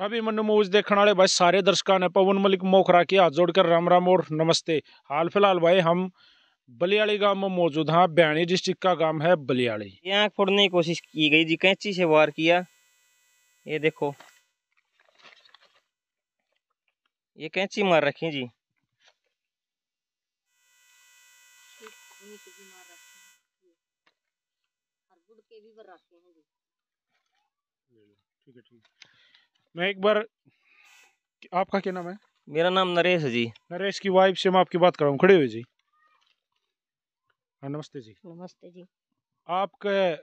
अभी मनु मूवीज देखने वाले भाई सारे दर्शकों ने पवन मलिक मोखरा की हाथ जोड़कर राम राम और नमस्ते हाल फिलहाल भाई हम बलियाली गांव में मौजूद हैं बयानी डिस्ट्रिक्ट का गांव है बलियाली यहाँ फोड़ने की कोशिश की गई जी कैंची से वार किया ये देखो ये कैंची मार रखी जी ठीक है ठीक मैं एक बार आपका क्या नाम है मेरा नाम नरेश है जी नरेश की वाइफ से मैं आपकी बात कर रहा हूँ खड़े हुए जी हाँ, नमस्ते जी नमस्ते जी आपके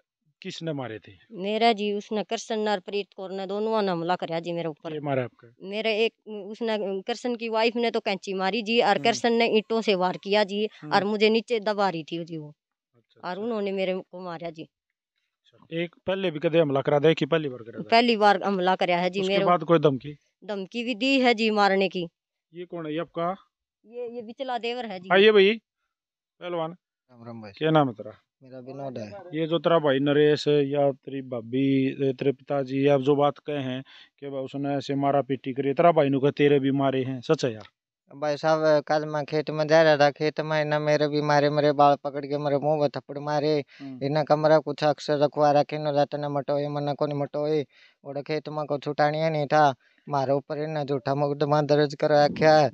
किसने मारे थे मेरा जी उसने कृष्ण और प्रीत कौर ने दोनों ने हमला कराया जी मेरे ऊपर मारा आपका मेरे एक उसने कृष्ण की वाइफ ने तो कैंची मारी जी और हम्म। कृष्ण ने ईंटों से वार किया जी हम्म। और मुझे नीचे दबा रही थी जी वो अच्छा, और अच्छा। उन्होंने मेरे को मारा जी एक पहले भी कदम हमला करा दे कि पहली बार करा पहली बार हमला कराया है जी मेरे बाद कोई धमकी धमकी भी दी है जी मारने की ये कौन है ये आपका ये ये बिचला देवर है जी आइए भाई पहलवान राम भाई क्या नाम है तेरा मेरा विनोद है ये जो तेरा भाई नरेश या तेरी भाभी तेरे पिताजी या जो बात कहे हैं कि उसने ऐसे मारा पीटी करी तेरा भाई नु तेरे भी मारे हैं सच है यार भाई साहब कल मैं खेत में जा रहा था खेत में इन्हें मेरे भी मारे मेरे बाल पकड़ के मेरे मुंह में थप्पड़ मारे इन्हें कमरा कुछ अक्सर रखवा रखे न लतने मटोए मन को मटोए और खेत में को छुटानिया नहीं था मारे ऊपर इन्हें झूठा मुकदमा दर्ज कर रखा है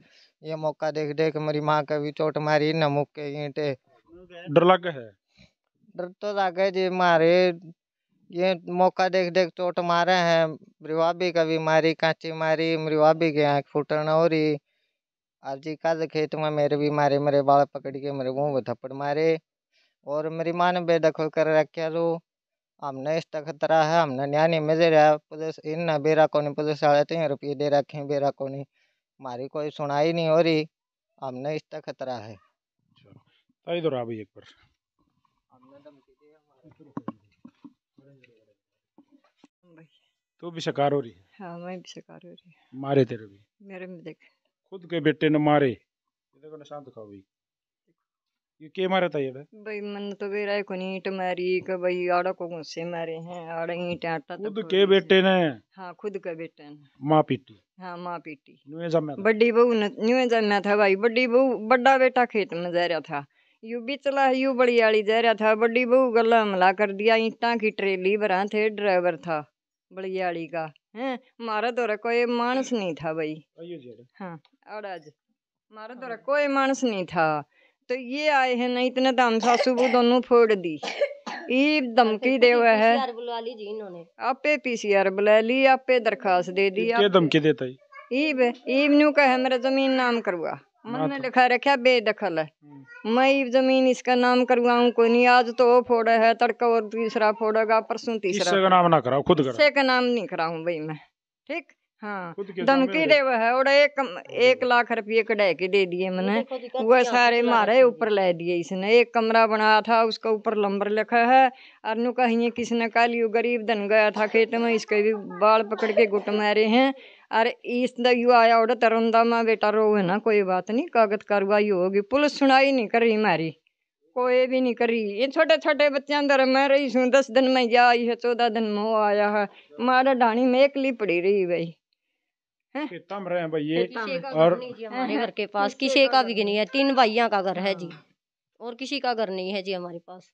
ये मौका देख देख मेरी माँ का भी चोट मारी इन्हें मुख के ईंटे डर लग है डर तो लागे जी मारे ये मौका देख देख चोट मारे हैं का भी मारी कांची मारी मृवा के आँख फूटन हो रही आप जी कल खेत में मेरे भी मारे मेरे बाल पकड़ के मेरे मुँह में थप्पड़ मारे और मेरी माँ ने बेदखल कर रखा लो हमने इस तक खतरा है हमने न्याय नहीं मिल रहा पुलिस इन बेरा कौन पुलिस वाले तीन तो रुपये दे रखे हैं बेरा कौन हमारी कोई सुनाई नहीं हो रही हमने इस तक खतरा है इधर अच्छा, तो आ एक बार तो भी शिकार हो रही है हाँ मैं भी शिकार हो रही है मारे तेरे भी मेरे में देख खुद के बेटे ने मारे ये देखो निशान दिखाओ भाई ये के मारा था ये भाई मन तो वे बेरा को ईंट मारी के भाई आड़ा को से मारे हैं आड़ा ईंट आटा तो हाँ, खुद के बेटे ने हां खुद के बेटे ने मां पीटी हां मां पीटी बड़ी बहू ने न्यू जमना था भाई बड़ी बहू बड़ा बेटा खेत में जा रहा था यू भी चला यू बड़ी वाली जा रहा था बड़ी बहू गला हमला कर दिया ईंटा की ट्रेली भरा थे ड्राइवर था बड़ी वाली का હે મારા દ્વારા કોઈ માણસ નહીં था भाई हाँ और आज मारा द्वारा कोई मानस नहीं था तो ये आए है ना इतने दम सासू वो दोनों फोड़ दी ये धमकी दे हुआ है आपे पीसीआर बुला ली आपे दरखास्त दे दी धमकी देता है ईब ईब न्यू का मेरा जमीन नाम करवा मन ने लिखा रखा बेदखल है मैं जमीन इसका नाम करवाऊ को नहीं आज तो वो फोड़ा है तड़का और दूसरा फोड़ेगा परसों तीसरा का नाम ना कराओ खुद से का नाम नहीं कराऊ भाई मैं ठीक हाँ धमकी दे है और एक एक लाख रुपये कढ़ाई के दे दिए मैंने वह सारे मारे ऊपर ले दिए इसने एक कमरा बनाया था उसका ऊपर लंबर लिखा है और नु कहीं किसने काली गरीब धन गया था खेत में इसके भी बाल पकड़ के गुट मारे हैं अरे इस यू आया तरन तरंदा मैं बेटा रो है ना कोई बात नहीं कागज कार्रवाई होगी पुलिस सुनाई नहीं करी मारी कोई भी नहीं करी ये छोटे छोटे बच्चा अंदर मैं रही सू दस दिन में जा आई है चौदह दिन में वो आया है मारा डाणी में एक पड़ी रही भाई तो रहे भाई ये तो और हमारे घर के पास किसी का भी नहीं है तीन भाइयों का घर है जी और किसी का घर नहीं है जी हमारे पास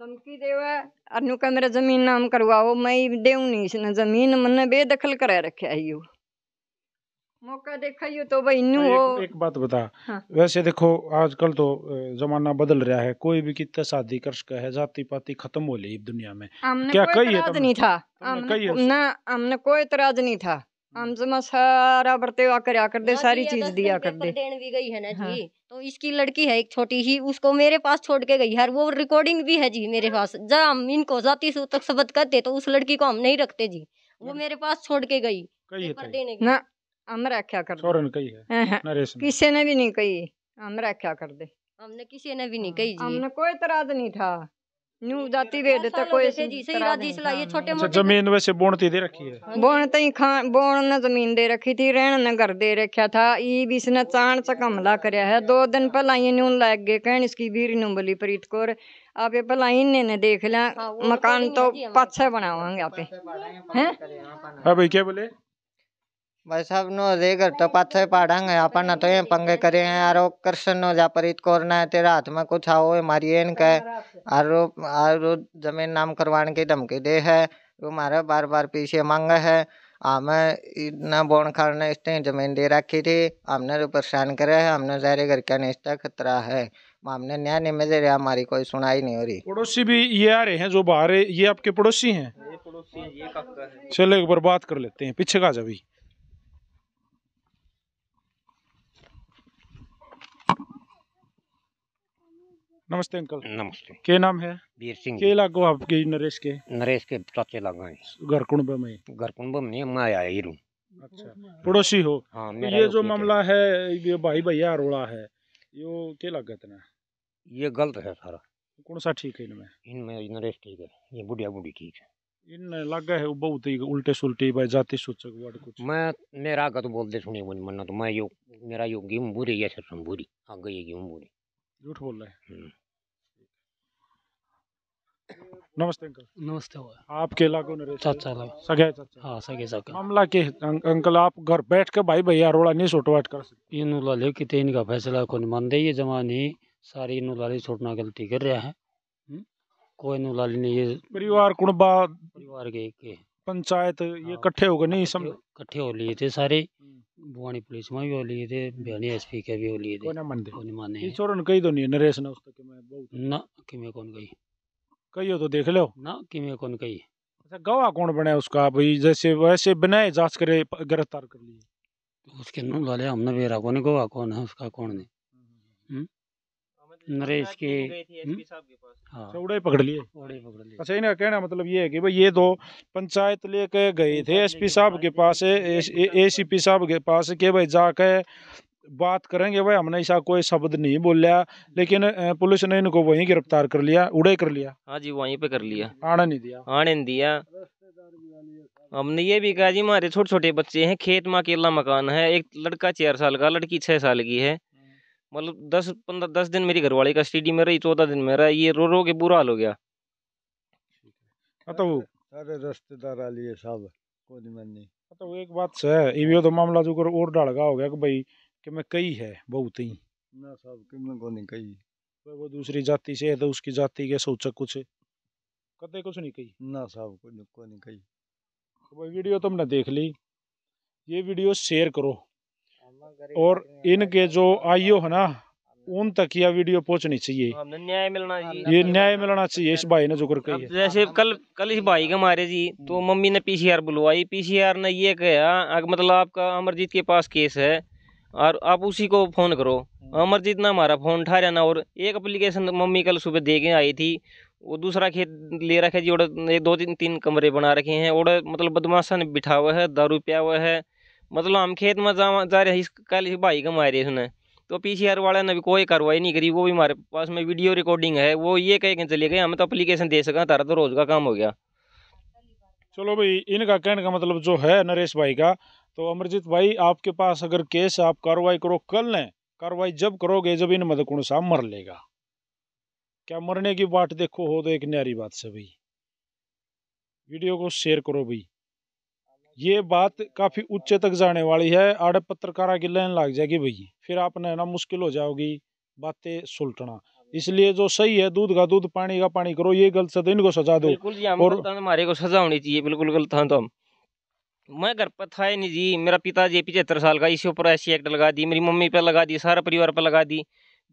धमकी देवा अनु का मेरा जमीन नाम करवाओ मैं दे नहीं इसने जमीन मन बेदखल कर रखे है यू मौका देखा दिखाइयो तो भाई इन्नू हाँ, हो एक, एक बात बता हाँ। वैसे देखो आजकल तो जमाना बदल रहा है कोई भी कितना शादी कर सका है जाति पाति खत्म हो ली दुनिया में क्या कही है नहीं था ना हमने कोई इतराज नहीं था हम हाँ। जमा सारा बर्तेवा हाँ, कर दे सारी चीज दिया कर दे देन भी गई है ना जी हाँ। तो इसकी लड़की है एक छोटी ही उसको मेरे पास छोड़ के गई है वो रिकॉर्डिंग भी है जी मेरे पास जब हम इनको जाति सूतक शब्द करते तो उस लड़की को हम नहीं रखते जी वो मेरे पास छोड़ के गई ना हम आख्या कर कही है हाँ, हाँ। नरेश किसी ने भी नहीं कही हम आख्या कर दे हमने किसी ने भी नहीं हाँ, कही जी हमने कोई तराज नहीं था न्यू भेद तो कोई जी सही राजी ये छोटे अच्छा, मोटे तो- जमीन वैसे दे रखी है तो ही खान ने जमीन दे रखी थी रहन ने घर दे रखा था ई चाण करया है दो दिन पहला ये न्यू लग गए कहन इसकी वीर न्यू प्रीत कौर आपे भला इन्हें ने देख लिया तो मकान तो पाछे बनावांगे आपे हैं क्या बोले भाई साहब नो तो है ना ये पंगे करे પાડાંગ यार તો कृष्ण नो जा परित કૃષ્ણનો है કોરના हाथ में कुछ आओ मारिए इनका आरो आरो जमीन नाम करवाने की धमकी दे है वो मारे बार बार पीछे मांगे है हमें इतना बोन खाने इसने जमीन दे रखी थी हमने तो परेशान करे है हमने जाहिर घर का निश्चय खतरा है हमने न्याय नहीं मिले रहा हमारी कोई सुनाई नहीं हो रही पड़ोसी भी ये आ रहे हैं जो बाहर ये आपके पड़ोसी हैं चलो एक बार बात कर लेते हैं पीछे का जा नमस्ते अंकल नमस्ते के नाम है वीर सिंह के लागो आपके नरेश के नरेश के चाचे लागा घर कुंभ में घर कुंभ में मैं आया हीरू अच्छा पड़ोसी हो हाँ, तो ये जो मामला है ये भाई भैया अरोड़ा है यो के लागत ना ये गलत है सारा कौन सा ठीक है इनमें इनमें नरेश ठीक है ये बुढ़िया बूढ़ी ठीक है इन लागा है बहुत ही उल्टे सुलटे भाई जाति सूचक वर्ड कुछ मैं मेरा का तो बोल दे सुनिए मन मन तो मैं यो मेरा यो गेम बुरी है सर बुरी आगे ये गेम बुरी झूठ बोल रहा है हम्म। नमस्ते अंकल नमस्ते आपके केला को चाचा सगे चाचा हा सगळे चाका मामला के अं-, अंकल आप घर बैठ के भाई भैया रोड़ा नहीं सोटवाट कर सकते इन लाले कितने इनका फैसला को नहीं मानते ये जमाने सारी इन लाले छोड़ना गलती कर रहा है हम्म? कोई इन लाले ने ये परिवार कुणबा परिवार के एक पंचायत ये हाँ। इकट्ठे हो गए नहीं सब इकट्ठे हो लिए थे सारे हम्म। भुवानी पुलिस में भी हो लिए थे भिवानी एसपी के भी हो लिए थे कोई नहीं मानते कोई नहीं मानते ये छोरन कही दो तो नहीं नरेश ने उसको कि मैं बहुत ना कि मैं कौन गई कहियो तो देख लो ना कि कौन कही अच्छा गवाह कौन बने उसका भाई जैसे वैसे बनाए जांच करे गिरफ्तार कर लिए तो उसके नाम वाले हमने बेरा कौन गवाह कौन है उसका कौन नहीं हम्म। हम्म? नरेश हम्म। के उड़े हाँ। अच्छा, पकड़ लिए उड़े पकड़ लिए अच्छा इनका कहना मतलब ये है कि भाई ये दो पंचायत लेके गए थे एसपी साहब के पास एसीपी साहब के पास के भाई जाके बात करेंगे भाई हमने ऐसा कोई शब्द नहीं बोलिया लेकिन पुलिस ने इनको वहीं गिरफ्तार कर लिया उड़े कर लिया हाँ जी वहीं पे कर लिया आने नहीं दिया आने नहीं दिया हमने ये भी कहा जी हमारे छोटे छोटे बच्चे हैं खेत में अकेला मकान है एक लड़का चार साल का लड़की छह साल की है मतलब दस पंद्रह दस दिन मेरी घरवाली कस्टडी में रही चौदह दिन में रहा ये रो रो के बुरा हाल हो गया हाँ तो सारे रिश्तेदार आ सब कोई मन नहीं हाँ तो एक बात से ये तो मामला जो और डालगा हो गया कि भाई कि मैं कई है बहुत ही ना साहब किमन को नहीं कही वो वो दूसरी जाति से है तो उसकी जाति के सोचक कुछ कदे कुछ नहीं कही ना साहब को नहीं- नहीं कही तो भाई वीडियो तुमने तो देख ली ये वीडियो शेयर करो और इनके जो आईओ है ना उन तक यह वीडियो पहुंचनी चाहिए हाँ, न्याय मिलना चाहिए ये न्याय मिलना चाहिए इस भाई ने जो करके कही जैसे कल कल इस भाई के मारे जी तो हम्म। मम्मी ने पीसीआर बुलवाई पीसीआर ने ये कहा मतलब आपका अमरजीत के पास केस है और आप उसी को फ़ोन करो हम्म। अमरजीत ना हमारा फ़ोन उठा रहा ना और एक अप्लीकेशन मम्मी कल सुबह दे के आई थी वो दूसरा खेत ले रखे जी और दो तीन तीन कमरे बना रखे हैं और मतलब बदमाशा ने बिठा हुआ है दारू पिया हुआ है मतलब हम खेत में जा जा रहे हैं इस कल भाई कमा रहे उसने तो आर वाले ने भी कोई कार्रवाई नहीं करी वो भी हमारे पास में वीडियो रिकॉर्डिंग है वो ये कह के चले गए हमें तो अप्लीकेशन दे सका तारा तो रोज़ का काम हो गया चलो भाई इनका कहने का मतलब जो है नरेश भाई का तो अमरजीत भाई आपके पास अगर केस आप कार्रवाई करो कल ने कार्रवाई जब करोगे जब इन मदकुण साहब मर लेगा क्या मरने की बात देखो हो तो एक न्यारी बात से भाई वीडियो को शेयर करो भाई ये बात काफ़ी ऊंचे तक जाने वाली है आड़े पत्रकारा की लाइन लग जाएगी भाई फिर आपने ना मुश्किल हो जाओगी बातें सुलटना इसलिए जो सही है दूध का दूध पानी का पानी करो ये गलत से तो इनको सजा दो बिल्कुल और तो तो हमारे को सजा होनी चाहिए बिल्कुल गलत है तो हम मैं घर पर था ही नहीं जी मेरा पिता जी पिछहत्तर साल का इसी ऊपर ऐसी एक्ट लगा दी मेरी मम्मी पर लगा दी सारा परिवार पर लगा दी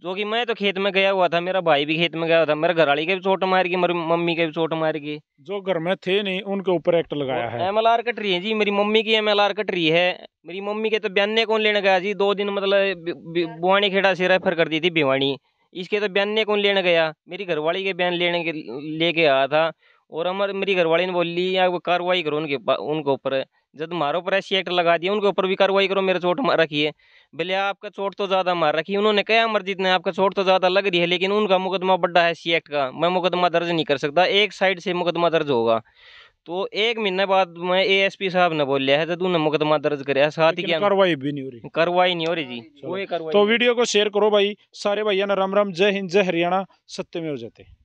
जो कि मैं तो खेत में गया हुआ था मेरा भाई भी खेत में गया था मेरे घरवाली के भी चोट मार गई मेरी मम्मी के भी चोट मार गई जो घर में थे नहीं उनके ऊपर एक्ट लगाया है एम एल आर कट रही है जी मेरी मम्मी की एम एल आर कट रही है मेरी मम्मी के तो बयाने कौन लेने गया जी दो दिन मतलब बुआनी खेड़ा से रेफर कर दी थी भिवानी इसके तो बयाने कौन लेने गया मेरी घरवाली के बयान लेने के लेके आया था और हमारे मेरी घरवाली ने बोली या वो कार्रवाई करो उनके उनके ऊपर जब मारो पर ऐसी एक्ट लगा दिया उनके ऊपर भी कार्रवाई करो मेरे चोट मार रखी है भले आपका चोट तो ज़्यादा मार रखी है उन्होंने कहा मर्जी ने आपका चोट तो ज़्यादा लग रही है लेकिन उनका मुकदमा बड़ा है सी एक्ट का मैं मुकदमा दर्ज नहीं कर सकता एक साइड से मुकदमा दर्ज होगा तो एक महीने बाद मैं पी साहब ने बोल लिया है जब उन्होंने मुकदमा दर्ज कराया साथ ही क्या कार्रवाई भी नहीं हो रही कार्रवाई नहीं हो रही जी तो वीडियो को शेयर करो भाई सारे भैया ना राम राम जय हिंद जय हरियाणा सत्य में हो जाते